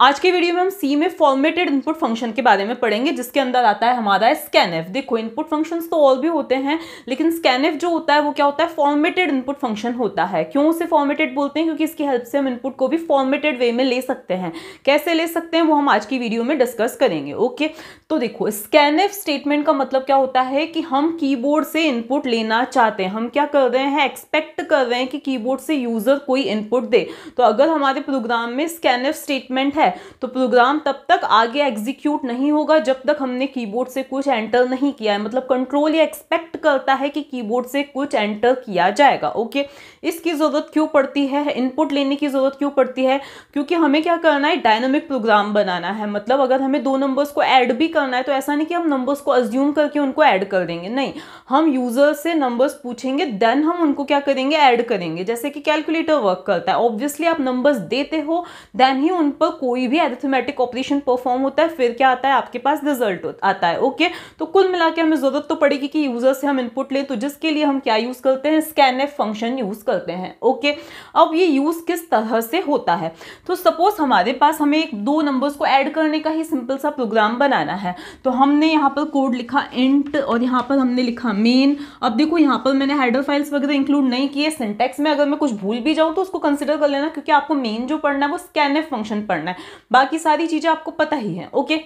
आज के वीडियो में हम सी में फॉर्मेटेड इनपुट फंक्शन के बारे में पढ़ेंगे जिसके अंदर आता है हमारा स्कैन एफ देखो इनपुट फंक्शंस तो और भी होते हैं लेकिन स्कैन एफ जो होता है वो क्या होता है फॉर्मेटेड इनपुट फंक्शन होता है क्यों उसे फॉर्मेटेड बोलते हैं क्योंकि इसकी हेल्प से हम इनपुट को भी फॉर्मेटेड वे में ले सकते हैं कैसे ले सकते हैं वो हम आज की वीडियो में डिस्कस करेंगे ओके तो देखो स्कैन एफ स्टेटमेंट का मतलब क्या होता है कि हम की से इनपुट लेना चाहते हैं हम क्या कर रहे हैं एक्सपेक्ट कर रहे हैं कि की से यूजर कोई इनपुट दे तो अगर हमारे प्रोग्राम में एफ स्टेटमेंट है है तो प्रोग्राम तब तक आगे एग्जीक्यूट नहीं होगा जब तक हमने कीबोर्ड से कुछ एंटर नहीं किया है मतलब कंट्रोल ये एक्सपेक्ट करता है कि कीबोर्ड से कुछ एंटर किया जाएगा ओके इसकी ज़रूरत क्यों पड़ती है इनपुट लेने की ज़रूरत क्यों पड़ती है क्योंकि हमें क्या करना है डायनामिक प्रोग्राम बनाना है मतलब अगर हमें दो नंबर्स को ऐड भी करना है तो ऐसा नहीं कि हम नंबर्स को अज्यूम करके उनको ऐड कर देंगे नहीं हम यूज़र से नंबर्स पूछेंगे देन हम उनको क्या करेंगे ऐड करेंगे जैसे कि कैलकुलेटर वर्क करता है ऑब्वियसली आप नंबर्स देते हो देन ही उन पर कोई कोई भी एरिथमेटिक ऑपरेशन परफॉर्म होता है फिर क्या आता है आपके पास रिजल्ट आता है ओके तो कुल मिला के हमें ज़रूरत तो पड़ेगी कि यूज़र से हम इनपुट लें तो जिसके लिए हम क्या यूज़ करते हैं एफ फंक्शन यूज़ करते हैं ओके अब ये यूज़ किस तरह से होता है तो सपोज़ हमारे पास हमें एक दो नंबर्स को ऐड करने का ही सिंपल सा प्रोग्राम बनाना है तो हमने यहाँ पर कोड लिखा इंट और यहाँ पर हमने लिखा मेन अब देखो यहाँ पर मैंने हेडर फाइल्स वगैरह इंक्लूड नहीं किए सिंटेक्स में अगर मैं कुछ भूल भी जाऊँ तो उसको कंसिडर कर लेना क्योंकि आपको मेन जो पढ़ना है वो एफ फंक्शन पढ़ना है बाकी सारी चीज़ें आपको पता ही है ओके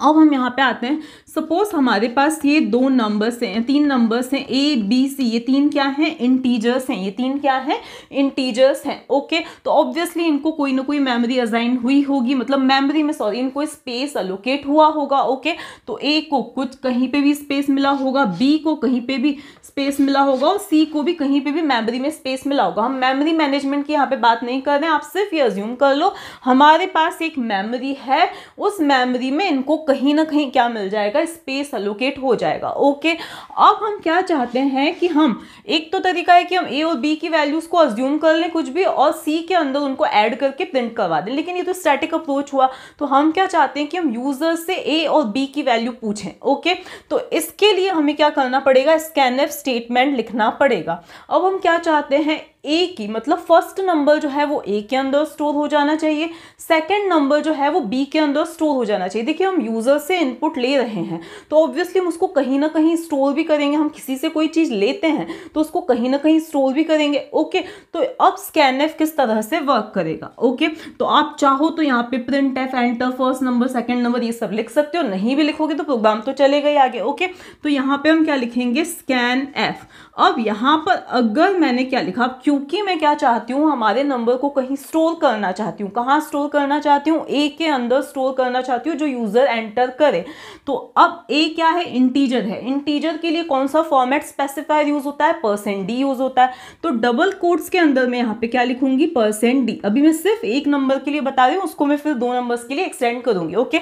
अब हम यहाँ पे आते हैं सपोज हमारे पास ये दो नंबर्स हैं तीन नंबर्स हैं ए बी सी ये तीन क्या हैं इंटीजर्स हैं ये तीन क्या हैं इंटीजर्स हैं ओके तो ऑब्वियसली इनको कोई ना कोई मेमोरी असाइन हुई होगी मतलब मेमोरी में सॉरी इनको स्पेस अलोकेट हुआ होगा ओके तो ए को कुछ कहीं पे भी स्पेस मिला होगा बी को कहीं पर भी स्पेस मिला होगा और सी को भी कहीं पर भी मेमरी में स्पेस मिला होगा हम मेमरी मैनेजमेंट की यहाँ पर बात नहीं कर रहे हैं आप सिर्फ ये अज्यूम कर लो हमारे पास एक मेमरी है उस मेमरी में इनको कहीं ना कहीं क्या मिल जाएगा स्पेस अलोकेट हो जाएगा ओके अब हम क्या चाहते हैं कि हम एक तो तरीका है कि हम ए और बी की वैल्यूज़ को अज्यूम कर लें कुछ भी और सी के अंदर उनको ऐड करके प्रिंट करवा दें लेकिन ये तो स्टैटिक अप्रोच हुआ तो हम क्या चाहते हैं कि हम यूजर्स से ए और बी की वैल्यू पूछें ओके तो इसके लिए हमें क्या करना पड़ेगा स्कैनर स्टेटमेंट लिखना पड़ेगा अब हम क्या चाहते हैं ए की मतलब फर्स्ट नंबर जो है वो ए के अंदर स्टोर हो जाना चाहिए सेकंड नंबर जो है वो बी के अंदर स्टोर हो जाना चाहिए देखिए हम यूज़र से इनपुट ले रहे हैं तो ऑब्वियसली हम उसको कहीं ना कहीं स्टोर भी करेंगे हम किसी से कोई चीज़ लेते हैं तो उसको कहीं ना कहीं स्टोर भी करेंगे ओके तो अब स्कैन एफ किस तरह से वर्क करेगा ओके तो आप चाहो तो यहाँ पे printf enter first number second number ये सब लिख सकते हो नहीं भी लिखोगे तो प्रोग्राम तो चलेगा ही आगे ओके तो यहाँ पे हम क्या लिखेंगे स्कैन एफ अब यहाँ पर अगर मैंने क्या लिखा अब क्योंकि मैं क्या चाहती हूँ हमारे नंबर को कहीं स्टोर करना चाहती हूँ कहाँ स्टोर करना चाहती हूँ ए के अंदर स्टोर करना चाहती हूँ जो यूज़र एंटर करे तो अब ए क्या है इंटीजर है इंटीजर के लिए कौन सा फॉर्मेट स्पेसिफायर यूज़ होता है परसेंट डी यूज़ होता है तो डबल कोड्स के अंदर मैं यहाँ पे क्या लिखूंगी परसेंट डी अभी मैं सिर्फ एक नंबर के लिए बता रही हूँ उसको मैं फिर दो नंबर्स के लिए एक्सटेंड करूँगी ओके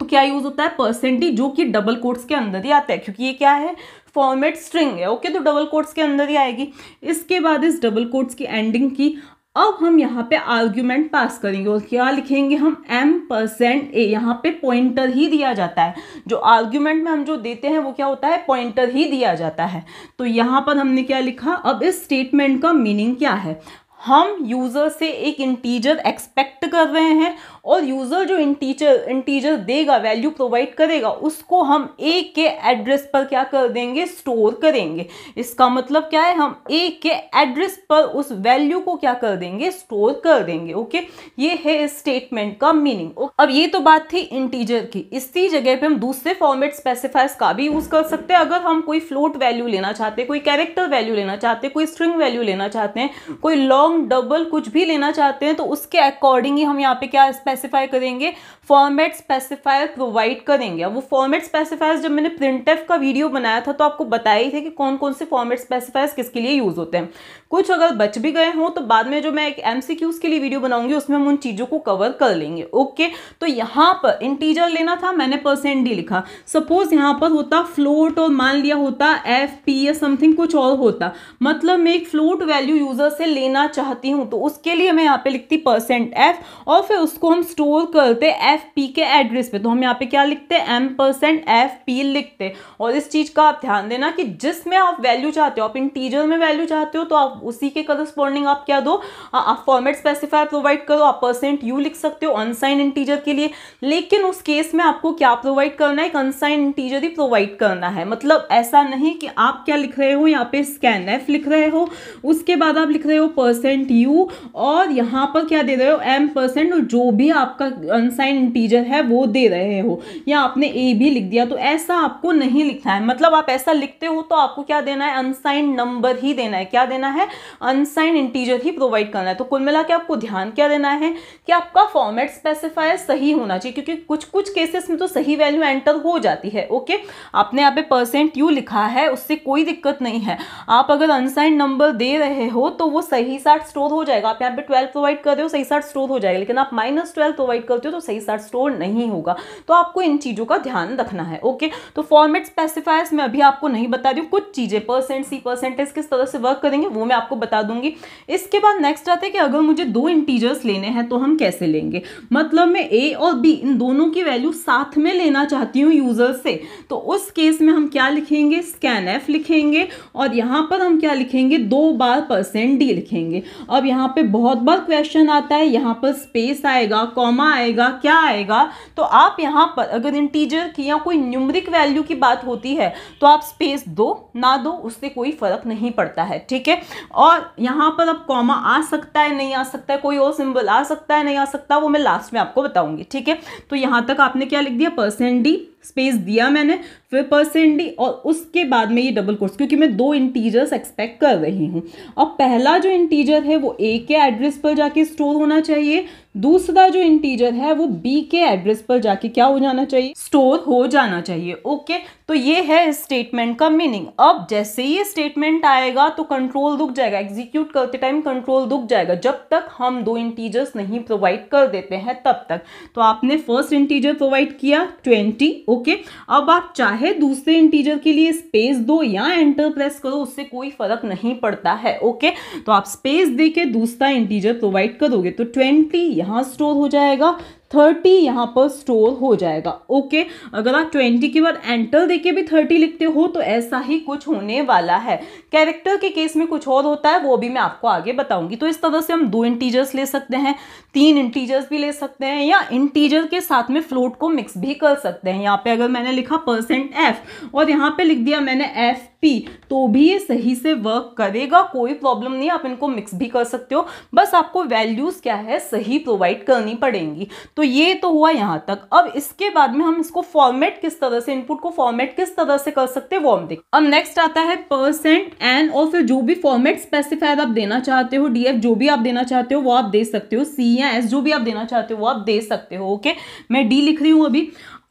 तो क्या यूज होता है परसेंटी जो कि डबल कोट्स के अंदर ही आता है क्योंकि ये क्या है फॉर्मेट स्ट्रिंग है ओके तो डबल कोट्स के अंदर ही आएगी इसके बाद इस डबल कोट्स की एंडिंग की अब हम यहाँ पे आर्ग्यूमेंट पास करेंगे और क्या लिखेंगे हम m परसेंट ए यहाँ पे पॉइंटर ही दिया जाता है जो आर्ग्यूमेंट में हम जो देते हैं वो क्या होता है पॉइंटर ही दिया जाता है तो यहाँ पर हमने क्या लिखा अब इस स्टेटमेंट का मीनिंग क्या है हम यूज़र से एक इंटीजर एक्सपेक्ट कर रहे हैं और यूज़र जो इंटीजर इंटीजर देगा वैल्यू प्रोवाइड करेगा उसको हम ए के एड्रेस पर क्या कर देंगे स्टोर करेंगे इसका मतलब क्या है हम ए के एड्रेस पर उस वैल्यू को क्या कर देंगे स्टोर कर देंगे ओके ये है स्टेटमेंट का मीनिंग अब ये तो बात थी इंटीजर की इसी जगह पे हम दूसरे फॉर्मेट स्पेसिफायर्स का भी यूज़ कर सकते हैं अगर हम कोई फ्लोट वैल्यू लेना चाहते हैं कोई कैरेक्टर वैल्यू लेना चाहते हैं कोई स्ट्रिंग वैल्यू लेना चाहते हैं कोई लॉन्ग डबल कुछ भी लेना चाहते हैं तो उसके अकॉर्डिंग ही हम यहाँ पे क्या स्पेसिफाई करेंगे फॉर्मेट स्पेसिफायर प्रोवाइड करेंगे वो फॉर्मेट स्पेसिफायर्स जब मैंने प्रिंट का वीडियो बनाया था तो आपको बताया ही थे कि कौन कौन से फॉर्मेट स्पेसिफायर्स किसके लिए यूज़ होते हैं कुछ अगर बच भी गए हों तो बाद में जो मैं एक एम के लिए वीडियो बनाऊंगी उसमें हम उन चीज़ों को कवर कर लेंगे ओके तो यहाँ पर इंटीजर लेना था मैंने परसेंट डी लिखा सपोज यहाँ पर होता फ्लोट और मान लिया होता एफ पी या समथिंग कुछ और होता मतलब मैं एक फ्लोट वैल्यू यूजर से लेना चाहती हूँ तो उसके लिए मैं यहाँ पे लिखती परसेंट एफ और फिर उसको हम स्टोर करते एफ पी के एड्रेस पे तो हम यहाँ पे क्या लिखते एम परसेंट एफ पी लिखते और इस चीज़ का आप ध्यान देना कि जिसमें आप वैल्यू चाहते हो आप इंटीजर में वैल्यू चाहते हो तो आप उसी के करस्पॉन्डिंग आप क्या दो आप फॉर्मेट स्पेसिफायर प्रोवाइड करो आप परसेंट यू लिख सकते हो अनसाइन इंटीजर के लिए लेकिन उस केस में आपको क्या प्रोवाइड करना है एक अनसाइन इंटीजर ही प्रोवाइड करना है मतलब ऐसा नहीं कि आप क्या लिख रहे हो यहाँ पे स्कैन एफ लिख रहे हो उसके बाद आप लिख रहे हो परसेंट यू और यहाँ पर क्या दे रहे हो एम परसेंट और जो भी आपका अनसाइन इंटीजर है वो दे रहे हो या आपने ए भी लिख दिया तो ऐसा आपको नहीं लिखना है मतलब आप ऐसा लिखते हो तो आपको क्या देना है अनसाइन नंबर ही देना है क्या देना है है अनसाइंड इंटीजर ही प्रोवाइड करना है तो कुल मिला के आपको ध्यान क्या देना है कि आपका फॉर्मेट स्पेसिफायर सही होना चाहिए क्योंकि कुछ कुछ केसेस में तो सही वैल्यू एंटर हो जाती है ओके आपने यहाँ पे परसेंट यू लिखा है उससे कोई दिक्कत नहीं है आप अगर अनसाइंड नंबर दे रहे हो तो वो सही साठ स्टोर हो जाएगा आप यहाँ पे ट्वेल्व प्रोवाइड कर रहे हो सही साठ स्टोर हो जाएगा लेकिन आप माइनस ट्वेल्व प्रोवाइड करते हो तो सही साठ स्टोर नहीं होगा तो आपको इन चीज़ों का ध्यान रखना है ओके तो फॉर्मेट स्पेसिफायर्स में अभी आपको नहीं बता रही हूँ कुछ चीज़ें परसेंट सी परसेंटेज किस तरह से वर्क करेंगे वो मैं मैं आपको बता दूंगी इसके बाद नेक्स्ट आता है कि अगर मुझे दो इंटीजर्स लेने हैं तो हम कैसे लेंगे मतलब मैं ए और बी इन दोनों की वैल्यू साथ में लेना चाहती हूँ यूज़र से तो उस केस में हम क्या लिखेंगे स्कैन एफ लिखेंगे और यहाँ पर हम क्या लिखेंगे दो बार परसेंट डी लिखेंगे अब यहाँ पर बहुत बार क्वेश्चन आता है यहाँ पर स्पेस आएगा कॉमा आएगा क्या आएगा तो आप यहाँ पर अगर इंटीजर की या कोई न्यूमरिक वैल्यू की बात होती है तो आप स्पेस दो ना दो उससे कोई फ़र्क नहीं पड़ता है ठीक है और यहाँ पर अब कॉमा आ सकता है नहीं आ सकता है कोई और सिंबल आ सकता है नहीं आ सकता वो मैं लास्ट में आपको बताऊंगी ठीक है तो यहाँ तक आपने क्या लिख दिया परसेंट डी स्पेस दिया मैंने फिर परसेंट डी और उसके बाद में ये डबल कोर्स क्योंकि मैं दो इंटीजर्स एक्सपेक्ट कर रही हूँ और पहला जो इंटीजर है वो ए के एड्रेस पर जाके स्टोर होना चाहिए दूसरा जो इंटीजर है वो बी के एड्रेस पर जाके क्या हो जाना चाहिए स्टोर हो जाना चाहिए ओके तो ये है इस स्टेटमेंट का मीनिंग अब जैसे ही स्टेटमेंट आएगा तो कंट्रोल रुक जाएगा एग्जीक्यूट करते टाइम कंट्रोल रुक जाएगा जब तक हम दो इंटीजर्स नहीं प्रोवाइड कर देते हैं तब तक तो आपने फर्स्ट इंटीजर प्रोवाइड किया ट्वेंटी ओके अब आप चाहे दूसरे इंटीजर के लिए स्पेस दो या एंटर प्रेस करो उससे कोई फर्क नहीं पड़ता है ओके तो आप स्पेस दे के दूसरा इंटीजर प्रोवाइड करोगे तो ट्वेंटी यहाँ स्टोर हो जाएगा थर्टी यहाँ पर स्टोर हो जाएगा ओके अगर आप ट्वेंटी के बाद एंटर देके भी थर्टी लिखते हो तो ऐसा ही कुछ होने वाला है कैरेक्टर के केस में कुछ और होता है वो भी मैं आपको आगे बताऊंगी तो इस तरह से हम दो इंटीजर्स ले सकते हैं तीन इंटीजर्स भी ले सकते हैं या इंटीजर के साथ में फ्लोट को मिक्स भी कर सकते हैं यहाँ पे अगर मैंने लिखा परसेंट एफ और यहाँ पे लिख दिया मैंने एफ पी तो भी ये सही से वर्क करेगा कोई प्रॉब्लम नहीं आप इनको मिक्स भी कर सकते हो बस आपको वैल्यूज़ क्या है सही प्रोवाइड करनी पड़ेंगी तो ये तो हुआ यहाँ तक अब इसके बाद में हम इसको फॉर्मेट किस तरह से इनपुट को फॉर्मेट किस तरह से कर सकते हैं वो हम देख अब नेक्स्ट आता है परसेंट एन और फिर जो भी फॉर्मेट स्पेसिफाइड आप देना चाहते हो डीएफ जो भी आप देना चाहते हो वो आप दे सकते हो सी या एस जो भी आप देना चाहते हो वो आप दे सकते हो ओके मैं डी लिख रही हूँ अभी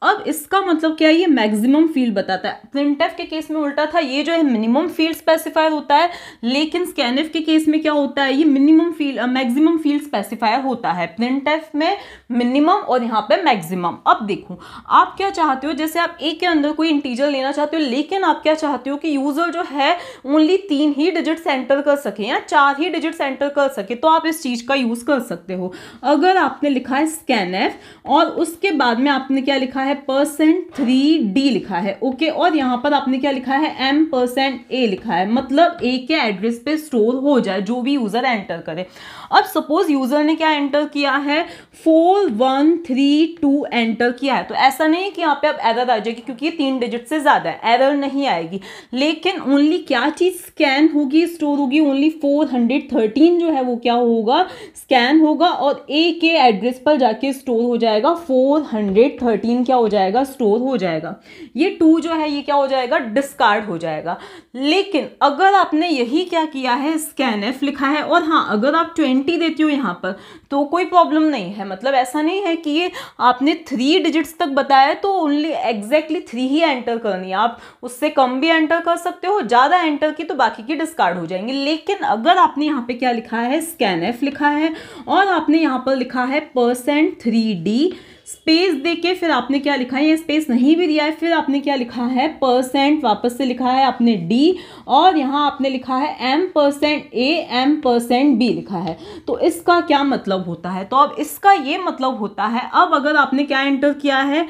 अब इसका मतलब क्या है ये मैक्सिमम फील्ड बताता है प्रिंटफ के केस में उल्टा था ये जो है मिनिमम फील्ड स्पेसिफायर होता है लेकिन स्कैनिफ के केस में क्या होता है ये minimum field maximum field specifier होता है प्रिंटफ में मिनिमम और यहाँ पे मैक्सिमम अब देखो आप क्या चाहते हो जैसे आप एक के अंदर कोई इंटीजर लेना चाहते हो लेकिन आप क्या चाहते हो कि यूजर जो है ओनली तीन ही डिजिट सेंटर कर सके या चार ही डिजिट सेंटर कर सके तो आप इस चीज़ का यूज़ कर सकते हो अगर आपने लिखा है स्कैनएफ और उसके बाद में आपने क्या लिखा है है परसेंट थ्री डी लिखा है ओके और यहाँ पर आपने क्या लिखा है एम परसेंट ए लिखा है मतलब ए के एड्रेस पे स्टोर हो जाए जो भी यूज़र एंटर करे अब सपोज यूज़र ने क्या एंटर किया है four one three two enter किया है तो ऐसा नहीं है कि यहाँ पे अब एरर आ जाएगी क्योंकि ये तीन डिजिट से ज़्यादा है एरर नहीं आएगी लेकिन ओनली क्या चीज़ स्कैन होगी स्टोर होगी ओनली फोर हंड्रेड थर्टीन जो है वो क्या होगा स्कैन होगा और ए के एड्रेस पर जाके स्टोर हो जाएगा फोर हंड्रेड थर्टीन क्या हो जाएगा स्टोर हो जाएगा ये टू जो है ये क्या हो जाएगा डिस्कार्ड हो जाएगा लेकिन अगर आपने यही क्या किया है स्कैन एफ लिखा है और हाँ अगर आप ट्वेंटी देती हो यहाँ पर तो कोई प्रॉब्लम नहीं है मतलब ऐसा नहीं है कि ये आपने थ्री डिजिट्स तक बताया तो ओनली एग्जैक्टली थ्री ही एंटर करनी है आप उससे कम भी एंटर कर सकते हो ज़्यादा एंटर की तो बाकी की डिस्कार्ड हो जाएंगे लेकिन अगर आपने यहाँ पे क्या लिखा है स्कैन एफ लिखा है और आपने यहाँ पर लिखा है परसेंट थ्री डी स्पेस दे के फिर आपने क्या लिखा है ये स्पेस नहीं भी दिया है फिर आपने क्या लिखा है परसेंट वापस से लिखा है आपने डी और यहाँ आपने लिखा है M percent A M percent B लिखा है तो इसका क्या मतलब होता है तो अब इसका ये मतलब होता है अब अगर आपने क्या एंटर किया है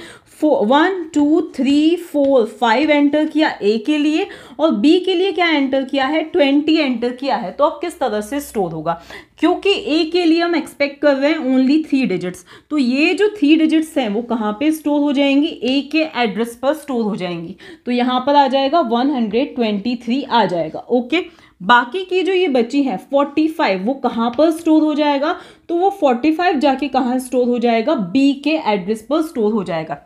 one two three four five enter किया ए के लिए और बी के लिए क्या एंटर किया है ट्वेंटी एंटर किया है तो अब किस तरह से स्टोर होगा क्योंकि ए के लिए हम एक्सपेक्ट कर रहे हैं ओनली थ्री डिजिट्स तो ये जो थ्री डिजिट्स हैं वो कहाँ पे स्टोर हो जाएंगी ए के एड्रेस पर स्टोर हो जाएंगी तो यहाँ पर आ जाएगा वन हंड्रेड ट्वेंटी थ्री आ जाएगा ओके बाकी की जो ये बची है फोर्टी फाइव वो कहाँ पर स्टोर हो जाएगा तो वो फोर्टी फाइव जाके कहाँ स्टोर हो जाएगा बी के एड्रेस पर स्टोर हो जाएगा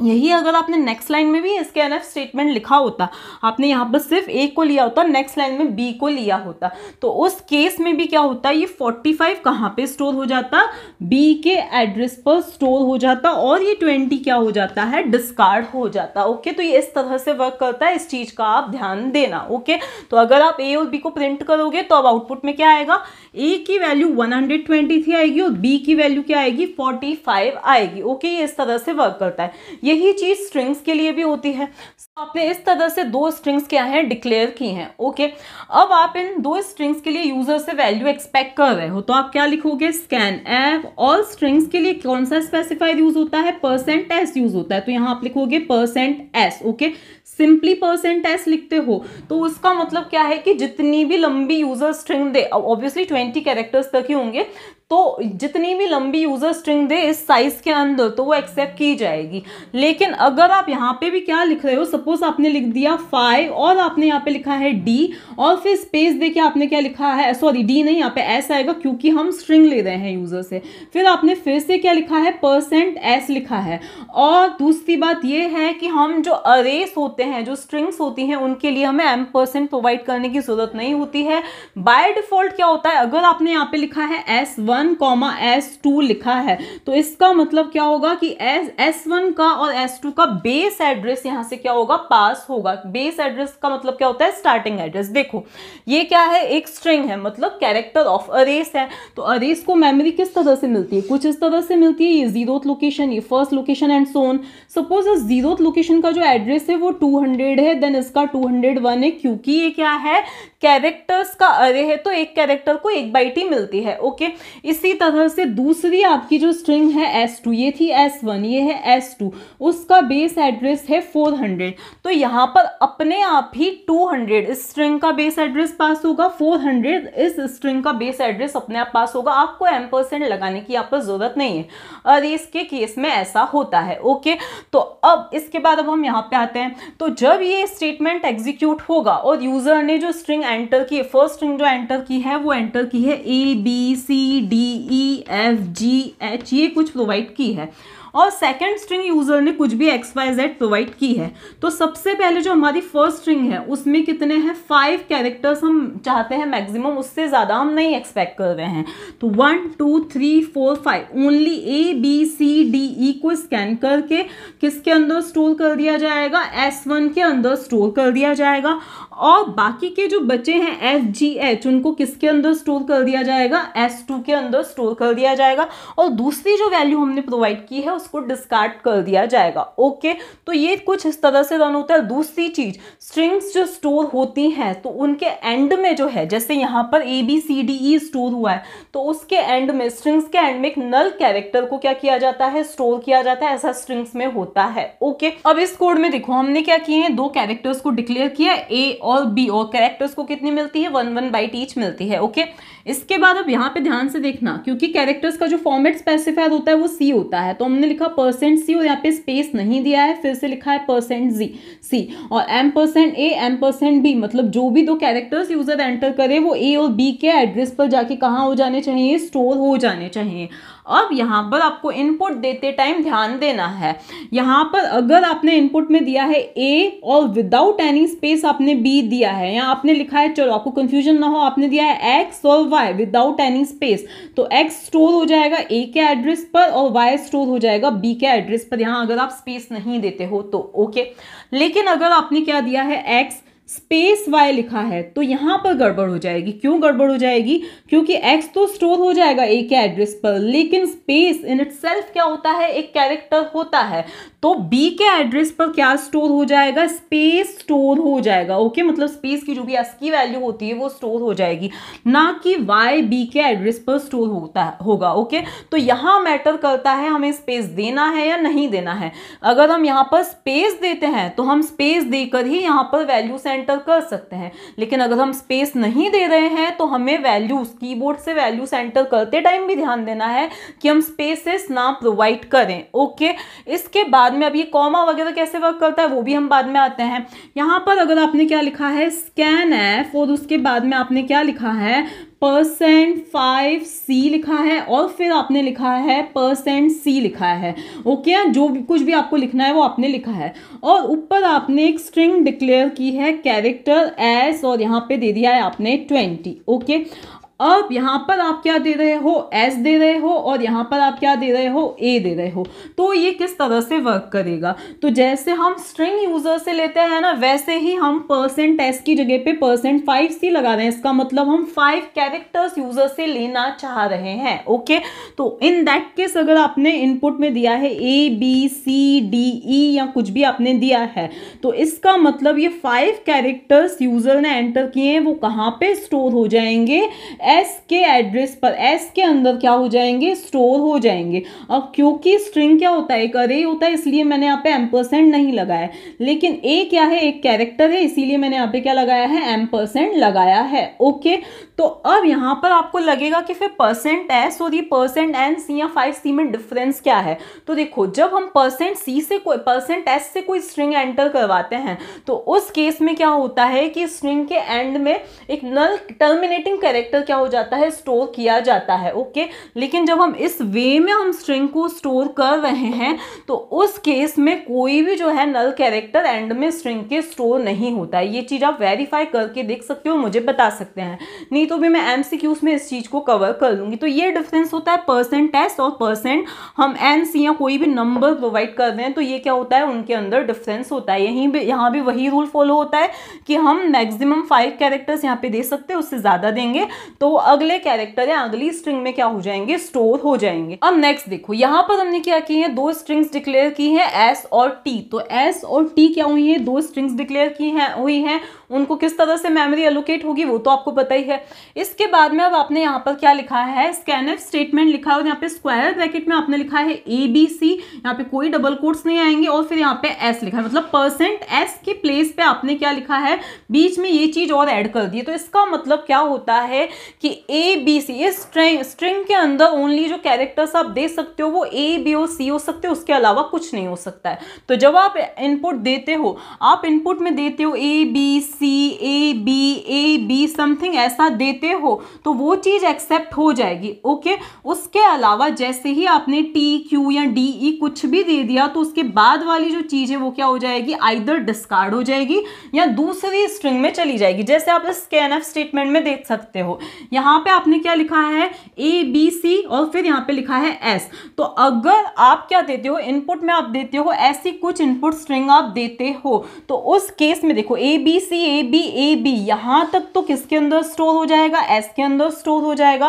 यही अगर आपने नेक्स्ट लाइन में भी इसके एन एफ स्टेटमेंट लिखा होता आपने यहाँ पर सिर्फ ए को लिया होता नेक्स्ट लाइन में बी को लिया होता तो उस केस में भी क्या होता ये 45 फाइव कहाँ पे स्टोर हो जाता बी के एड्रेस पर स्टोर हो जाता और ये 20 क्या हो जाता है डिस्कार्ड हो जाता ओके तो ये इस तरह से वर्क करता है इस चीज़ का आप ध्यान देना ओके तो अगर आप ए और बी को प्रिंट करोगे तो अब आउटपुट में क्या आएगा ए की वैल्यू वन आएगी और बी की वैल्यू क्या आएगी फोर्टी आएगी ओके ये इस तरह से वर्क करता है यही चीज़ स्ट्रिंग्स के लिए भी होती है आपने इस तरह से दो स्ट्रिंग्स क्या हैं डिक्लेयर की हैं ओके अब आप इन दो स्ट्रिंग्स के लिए यूजर से वैल्यू एक्सपेक्ट कर रहे हो तो आप क्या लिखोगे स्कैन एफ ऑल स्ट्रिंग्स के लिए कौन सा स्पेसिफाइड यूज होता है परसेंट एस यूज होता है तो यहाँ आप लिखोगे percent S okay simply percent S लिखते हो तो उसका मतलब क्या है कि जितनी भी लंबी यूजर स्ट्रिंग दे ऑब्वियसली ट्वेंटी कैरेक्टर्स तक ही होंगे तो जितनी भी लंबी यूज़र स्ट्रिंग दे इस साइज़ के अंदर तो वो एक्सेप्ट की जाएगी लेकिन अगर आप यहाँ पे भी क्या लिख रहे हो सपोज आपने लिख दिया फाइव और आपने यहाँ पे लिखा है डी और फिर स्पेस दे के आपने क्या लिखा है सॉरी डी नहीं यहाँ पे एस आएगा क्योंकि हम स्ट्रिंग ले रहे हैं यूज़र से फिर आपने फिर से क्या लिखा है परसेंट एस लिखा है और दूसरी बात यह है कि हम जो अरेस होते हैं जो स्ट्रिंग्स होती हैं उनके लिए हमें एम परसेंट प्रोवाइड करने की ज़रूरत नहीं होती है बाय डिफ़ॉल्ट क्या होता है अगर आपने यहाँ पे लिखा है S one one comma S two लिखा है तो इसका मतलब क्या होगा कि एस एस वन का और एस टू का बेस एड्रेस यहां से क्या होगा पास होगा बेस एड्रेस का मतलब क्या होता है स्टार्टिंग एड्रेस देखो ये क्या है एक स्ट्रिंग है मतलब कैरेक्टर ऑफ अरेस है तो अरेस को मेमोरी किस तरह से मिलती है कुछ इस तरह से मिलती है ये जीरो लोकेशन ये first location and so suppose इस जीरोथ लोकेशन का जो एड्रेस है वो टू हंड्रेड है देन इसका टू हंड्रेड वन है क्योंकि ये क्या है कैरेक्टर्स का अरे है तो एक कैरेक्टर को एक बाइट ही मिलती है ओके इसी तरह से दूसरी आपकी जो स्ट्रिंग है एस टू ये थी एस वन ये है एस टू उसका बेस एड्रेस है फोर हंड्रेड तो यहाँ पर अपने आप ही टू हंड्रेड इस स्ट्रिंग का बेस एड्रेस पास होगा फोर हंड्रेड इस स्ट्रिंग का बेस एड्रेस अपने आप पास होगा आपको एम परसेंट लगाने की यहाँ पर ज़रूरत नहीं है अरे इसके केस में ऐसा होता है ओके तो अब इसके बाद अब हम यहाँ पे आते हैं तो जब ये स्टेटमेंट एग्जीक्यूट होगा और यूज़र ने जो स्ट्रिंग एंटर की फर्स्ट स्ट्रिंग जो एंटर की है वो एंटर की है A B C D E F G H ये कुछ प्रोवाइड की है और सेकेंड स्ट्रिंग यूजर ने कुछ भी एक्स वाई जेड प्रोवाइड की है तो सबसे पहले जो हमारी फर्स्ट स्ट्रिंग है उसमें कितने हैं फाइव कैरेक्टर्स हम चाहते हैं मैक्सिमम उससे ज़्यादा हम नहीं एक्सपेक्ट कर रहे हैं तो one two three four five only A B C D E को स्कैन करके किसके अंदर स्टोर कर दिया जाएगा एस वन के अंदर स्टोर कर दिया जाएगा और बाकी के जो बच्चे हैं एफ जी एच उनको किसके अंदर स्टोर कर दिया जाएगा एस टू के अंदर स्टोर कर दिया जाएगा और दूसरी जो वैल्यू हमने प्रोवाइड की है उसको डिस्कार्ड कर दिया जाएगा ओके तो ये कुछ इस तरह से रन होता है दूसरी चीज स्ट्रिंग्स जो स्टोर होती हैं तो उनके एंड में जो है जैसे यहाँ पर A B C D E store हुआ है तो उसके एंड में स्ट्रिंग्स के एंड में एक नल कैरेक्टर को क्या किया जाता है स्टोर किया जाता है ऐसा स्ट्रिंग्स में होता है ओके अब इस कोड में देखो हमने क्या किए हैं दो कैरेक्टर्स को डिक्लेयर किया ए और बी और कैरेक्टर्स को कितनी मिलती है वन वन बाइट ईच मिलती है ओके इसके बाद अब यहाँ पे ध्यान से देखना क्योंकि कैरेक्टर्स का जो फॉर्मेट स्पेसिफाइड होता है वो सी होता है तो हमने लिखा परसेंट सी और यहाँ पे स्पेस नहीं दिया है फिर से लिखा है परसेंट जी सी और M percent A M percent B मतलब जो भी दो कैरेक्टर्स यूजर एंटर करे वो ए और बी के एड्रेस पर जाके कहाँ हो जाने चाहिए स्टोर हो जाने चाहिए अब यहाँ पर आपको इनपुट देते टाइम ध्यान देना है यहाँ पर अगर आपने इनपुट में दिया है ए और विदाउट एनी स्पेस आपने बी दिया है यहाँ आपने लिखा है चलो आपको कन्फ्यूजन ना हो आपने दिया है एक्स और वाई विदाउट एनी स्पेस तो एक्स स्टोर हो जाएगा ए के एड्रेस पर और वाई स्टोर हो जाएगा बी के एड्रेस पर यहाँ अगर आप स्पेस नहीं देते हो तो ओके लेकिन अगर आपने क्या दिया है एक्स स्पेस वाई लिखा है तो यहाँ पर गड़बड़ हो जाएगी क्यों गड़बड़ हो जाएगी क्योंकि एक्स तो स्टोर हो जाएगा एक एड्रेस पर लेकिन स्पेस इन इट क्या होता है एक कैरेक्टर होता है तो बी के एड्रेस पर क्या स्टोर हो जाएगा स्पेस स्टोर हो जाएगा ओके मतलब स्पेस की जो भी एस की वैल्यू होती है वो स्टोर हो जाएगी ना कि वाई बी के एड्रेस पर स्टोर होता है होगा ओके तो यहाँ मैटर करता है हमें स्पेस देना है या नहीं देना है अगर हम यहाँ पर स्पेस देते हैं तो हम स्पेस देकर ही यहाँ पर वैल्यू से एंटर कर सकते हैं लेकिन अगर हम स्पेस नहीं दे रहे हैं तो हमें वैल्यूज़ कीबोर्ड से वैल्यू सेंटर करते टाइम भी ध्यान देना है कि हम स्पेसेस ना प्रोवाइड करें ओके इसके बाद में अब ये कॉमा वगैरह कैसे वर्क करता है वो भी हम बाद में आते हैं यहाँ पर अगर आपने क्या लिखा है स्कैन एफ और उसके बाद में आपने क्या लिखा है परसेंट फाइव सी लिखा है और फिर आपने लिखा है परसेंट सी लिखा है ओके okay? जो भी कुछ भी आपको लिखना है वो आपने लिखा है और ऊपर आपने एक स्ट्रिंग डिक्लेयर की है कैरेक्टर एस और यहाँ पे दे दिया है आपने ट्वेंटी ओके okay? अब यहाँ पर आप क्या दे रहे हो एस दे रहे हो और यहाँ पर आप क्या दे रहे हो ए दे रहे हो तो ये किस तरह से वर्क करेगा तो जैसे हम स्ट्रिंग यूजर से लेते हैं ना वैसे ही हम परसेंट एस की जगह पे परसेंट फाइव सी लगा रहे हैं इसका मतलब हम फाइव कैरेक्टर्स यूजर से लेना चाह रहे हैं ओके तो इन दैट केस अगर आपने इनपुट में दिया है ए बी सी डी ई या कुछ भी आपने दिया है तो इसका मतलब ये फाइव कैरेक्टर्स यूजर ने एंटर किए हैं वो कहाँ पे स्टोर हो जाएंगे एस के एड्रेस पर एस के अंदर क्या हो जाएंगे स्टोर हो जाएंगे अब क्योंकि स्ट्रिंग क्या होता है एक अरे होता है इसलिए मैंने यहाँ पे एम परसेंट नहीं लगाया लेकिन ए क्या है एक कैरेक्टर है इसीलिए मैंने यहाँ पे क्या लगाया है एम परसेंट लगाया है ओके तो अब यहाँ पर आपको लगेगा कि फिर परसेंट एस और ये परसेंट एन सी या फाइव सी में डिफरेंस क्या है तो देखो जब हम परसेंट सी से कोई परसेंट एस से कोई स्ट्रिंग एंटर करवाते हैं तो उस केस में क्या होता है कि स्ट्रिंग के एंड में एक नल टर्मिनेटिंग कैरेक्टर क्या हो जाता है स्टोर किया जाता है ओके लेकिन जब हम इस वे में हम स्ट्रिंग को स्टोर कर रहे हैं तो उस केस में कोई भी जो है नल कैरेक्टर एंड में स्ट्रिंग के स्टोर नहीं होता है ये चीज़ आप वेरीफाई करके देख सकते हो मुझे बता सकते हैं नहीं तो भी मैं एम में इस चीज़ को कवर कर लूँगी तो ये डिफरेंस होता है परसेंट टेस्ट और परसेंट हम एन सी या कोई भी नंबर प्रोवाइड कर रहे हैं तो ये क्या होता है उनके अंदर डिफरेंस होता है यहीं भी यहाँ भी वही रूल फॉलो होता है कि हम मैक्सिमम फाइव कैरेक्टर्स यहाँ पे दे सकते हैं उससे ज़्यादा देंगे तो अगले कैरेक्टर या अगली स्ट्रिंग में क्या हो जाएंगे स्टोर हो जाएंगे अब नेक्स्ट देखो यहाँ पर हमने क्या किए हैं दो स्ट्रिंग्स डिक्लेयर की है एस और टी तो एस और टी क्या हुई है दो स्ट्रिंग्स डिक्लेयर की है हुई है उनको किस तरह से मेमोरी एलोकेट होगी वो तो आपको पता ही है इसके बाद में अब आपने यहाँ पर क्या लिखा है एफ स्टेटमेंट लिखा है और यहाँ पे स्क्वायर ब्रैकेट में आपने लिखा है ए बी सी यहाँ पे कोई डबल कोट्स नहीं आएंगे और फिर यहाँ पे एस लिखा है मतलब परसेंट एस की प्लेस पे आपने क्या लिखा है बीच में ये चीज़ और एड कर दी तो इसका मतलब क्या होता है कि ए बी सी ये स्ट्रिंग स्ट्रिंग के अंदर ओनली जो कैरेक्टर्स आप दे सकते हो वो ए बी ओ सी हो सकते हो उसके अलावा कुछ नहीं हो सकता है तो जब आप इनपुट देते हो आप इनपुट में देते हो A B C C A B A B something ऐसा देते हो तो वो चीज़ एक्सेप्ट हो जाएगी ओके उसके अलावा जैसे ही आपने टी क्यू या डी ई e कुछ भी दे दिया तो उसके बाद वाली जो चीज़ है वो क्या हो जाएगी आइदर डिस्कार्ड हो जाएगी या दूसरी स्ट्रिंग में चली जाएगी जैसे आप इस के एन एफ स्टेटमेंट में देख सकते हो यहाँ पे आपने क्या लिखा है ए बी सी और फिर यहाँ पे लिखा है एस तो अगर आप क्या देते हो इनपुट में आप देते हो ऐसी कुछ इनपुट स्ट्रिंग आप देते हो तो उस केस में देखो A B C A B A B यहाँ तक तो किसके अंदर स्टोर हो जाएगा एस के अंदर स्टोर हो जाएगा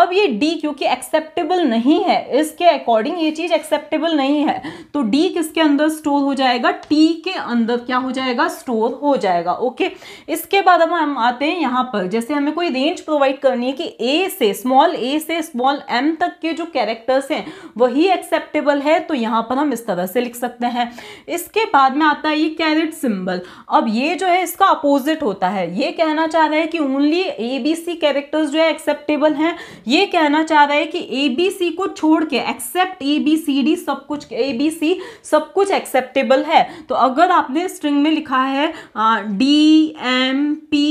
अब ये डी क्योंकि एक्सेप्टेबल नहीं है इसके अकॉर्डिंग ये चीज़ एक्सेप्टेबल नहीं है तो डी किसके अंदर स्टोर हो जाएगा टी के अंदर क्या हो जाएगा स्टोर हो जाएगा ओके इसके बाद अब हम आते हैं यहाँ पर जैसे हमें कोई रेंज प्रोवाइड करनी है कि ए से स्मॉल ए से स्मॉल एम तक के जो कैरेक्टर्स हैं वही एक्सेप्टेबल है तो यहाँ पर हम इस तरह से लिख सकते हैं इसके बाद में आता है ये कैरेट सिंबल अब ये जो है इसका अपोजिट होता है ये कहना चाह रहा है कि only A B C characters जो है एक्सेप्टेबल हैं ये कहना चाह रहा है कि ए बी सी को छोड़ के except A B C D सब कुछ ए बी सी सब कुछ एक्सेप्टेबल है तो अगर आपने स्ट्रिंग में लिखा है डी एम पी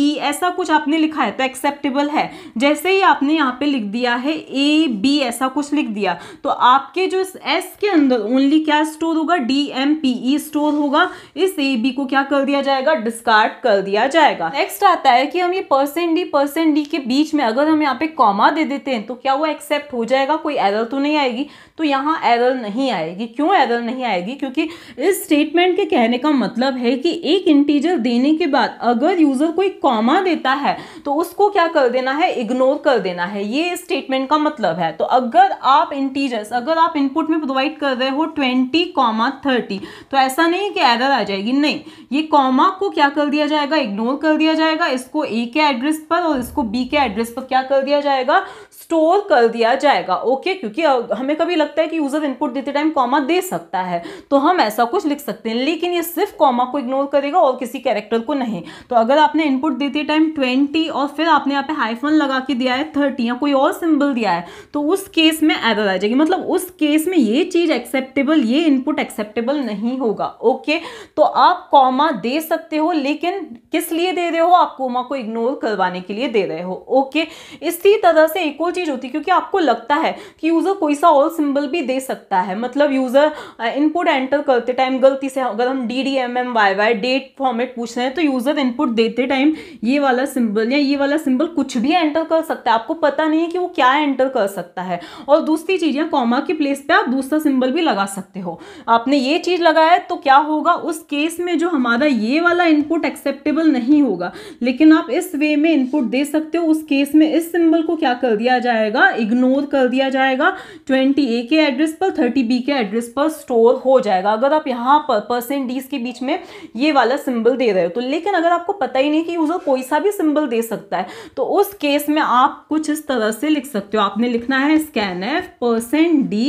ई ऐसा कुछ आपने लिखा है तो एक्सेप्टेबल है जैसे ही आपने यहाँ पे लिख दिया है ए बी ऐसा कुछ लिख दिया तो आपके जो एस के अंदर ओनली क्या स्टोर होगा D M P E store होगा इस ए बी को क्या कर दिया जाएगा डिस्कार्ड कर दिया जाएगा नेक्स्ट आता है कि हम ये परसेंट डी परसेंट डी के बीच में अगर हम यहाँ पे कॉमा दे देते हैं तो क्या वो एक्सेप्ट हो जाएगा कोई एरर तो नहीं आएगी तो यहाँ एरर नहीं आएगी क्यों एरर नहीं आएगी क्योंकि इस स्टेटमेंट के कहने का मतलब है कि एक इंटीजर देने के बाद अगर यूज़र कोई कॉमा देता है तो उसको क्या कर देना है इग्नोर कर देना है ये स्टेटमेंट का मतलब है तो अगर आप इंटीजर्स अगर आप इनपुट में प्रोवाइड कर रहे हो ट्वेंटी कॉमा थर्टी तो ऐसा नहीं कि एरर आ जाएगी नहीं ये कॉमा को क्या क्या कर दिया जाएगा इग्नोर कर दिया जाएगा इसको ए के एड्रेस पर और इसको बी के एड्रेस पर क्या कर दिया जाएगा स्टोर कर दिया जाएगा ओके क्योंकि हमें कभी लगता है कि यूज़र इनपुट देते टाइम कॉमा दे सकता है तो हम ऐसा कुछ लिख सकते हैं लेकिन ये सिर्फ कॉमा को इग्नोर करेगा और किसी कैरेक्टर को नहीं तो अगर आपने इनपुट देते टाइम ट्वेंटी और फिर आपने यहाँ पे हाईफोन लगा के दिया है थर्टी या कोई और सिंबल दिया है तो उस केस में एरर आ जाएगी मतलब उस केस में ये चीज़ एक्सेप्टेबल ये इनपुट एक्सेप्टेबल नहीं होगा ओके तो आप कॉमा दे सकते हो लेकिन किस लिए दे रहे हो आप कॉमा को इग्नोर करवाने के लिए दे रहे हो ओके इसी तरह से एक और चीज़ होती है क्योंकि आपको लगता है कि यूज़र कोई सा ऑल सिंबल भी दे सकता है मतलब यूज़र इनपुट एंटर करते टाइम गलती से अगर हम D D M M Y Y date format पूछ रहे हैं तो यूज़र इनपुट देते टाइम ये वाला सिंबल या ये वाला सिंबल कुछ भी एंटर कर सकता है आपको पता नहीं है कि वो क्या एंटर कर सकता है और दूसरी चीज़ या कॉमा की प्लेस पर आप दूसरा सिंबल भी लगा सकते हो आपने ये चीज़ लगाया तो क्या होगा उस केस में जो हमारा ये वाला इनपुट एक्सेप्टेबल नहीं होगा लेकिन आप इस वे में इनपुट दे सकते हो उस केस में इस सिंबल को क्या कर दिया जाएगा इग्नोर कर दिया जाएगा ट्वेंटी ए के एड्रेस पर थर्टी बी के एड्रेस पर स्टोर हो जाएगा अगर आप यहाँ पर परसेंट डीज के बीच में ये वाला सिंबल दे रहे हो तो लेकिन अगर आपको पता ही नहीं कि यूज़र कोई सा भी सिंबल दे सकता है तो उस केस में आप कुछ इस तरह से लिख सकते हो आपने लिखना है स्कैन एफ परसेंट डी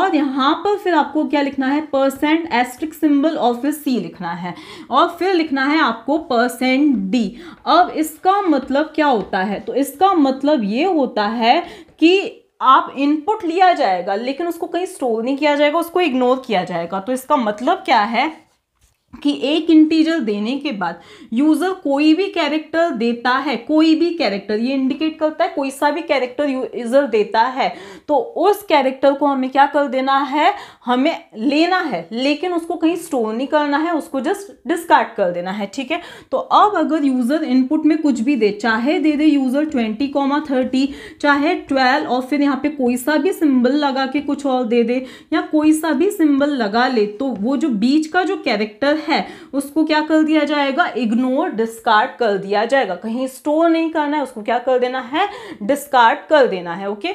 और यहाँ पर फिर आपको क्या लिखना है परसेंट एस्ट्रिक सिंबल और फिर सी लिखना है और फिर लिखना है आपको परसेंट डी अब इसका मतलब क्या होता है तो इसका मतलब ये होता है है कि आप इनपुट लिया जाएगा लेकिन उसको कहीं स्टोर नहीं किया जाएगा उसको इग्नोर किया जाएगा तो इसका मतलब क्या है कि एक इंटीजर देने के बाद यूज़र कोई भी कैरेक्टर देता है कोई भी कैरेक्टर ये इंडिकेट करता है कोई सा भी कैरेक्टर यूज़र देता है तो उस कैरेक्टर को हमें क्या कर देना है हमें लेना है लेकिन उसको कहीं स्टोर नहीं करना है उसको जस्ट डिस्कार्ड कर देना है ठीक है तो अब अगर यूज़र इनपुट में कुछ भी दे चाहे दे दे यूज़र ट्वेंटी कॉमा थर्टी चाहे ट्वेल्व और फिर यहाँ पर कोई सा भी सिम्बल लगा के कुछ और दे दे या कोई सा भी सिम्बल लगा ले तो वो जो बीच का जो कैरेक्टर है उसको क्या कर दिया जाएगा इग्नोर डिस्कार्ड कर दिया जाएगा कहीं स्टोर नहीं करना है उसको क्या कर देना है डिस्कार्ड कर देना है ओके